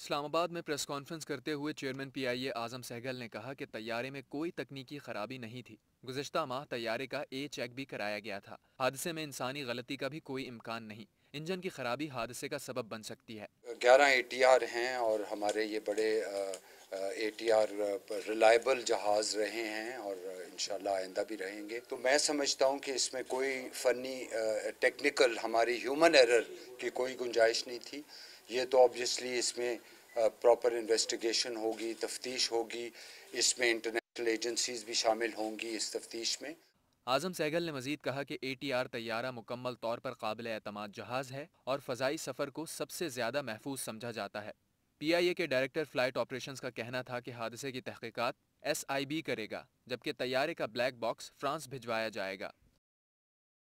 इस्लामाबाद में press conference करते हुए चेयरमैन पीआईए आजम सहगल ने कहा कि तैयारे में कोई तकनीकी खराबी नहीं थी गुजशत माह तैयारे का ए चेक भी कराया गया था हादसे में इंसानी गलती का भी कोई इम्कान नहीं इंजन की खराबी हादसे का सबब बन सकती है ग्यारह ए टी आर हैं और हमारे ये बड़े ए टी आर रिलायबल जहाज रहे हैं और इंशाल्लाह आइंदा भी रहेंगे तो मैं समझता हूँ कि इसमें कोई फ़नी टेक्निकल हमारी ह्यूमन एरर की कोई गुंजाइश नहीं थी ये तो ऑब्वियसली इसमें प्रॉपर uh, इन्वेस्टिगेशन होगी तफ्तीश होगी इसमें इंटरनेशनल एजेंसीज भी शामिल होंगी इस तफ्तीश में आजम सैगल ने मजीद कहा कि ए टी आर तैयारा मुकम्मल तौर पर काबिल अतमाद जहाज़ है और फ़जाई सफ़र को सबसे ज़्यादा महफूज समझा जाता है पी आई ए के डायरेक्टर फ़्लाइट ऑपरेशन का कहना था कि हादसे की तहकीकत एस आई बी करेगा जबकि तैयारे का ब्लैक बॉक्स फ्रांस भिजवाया जाएगा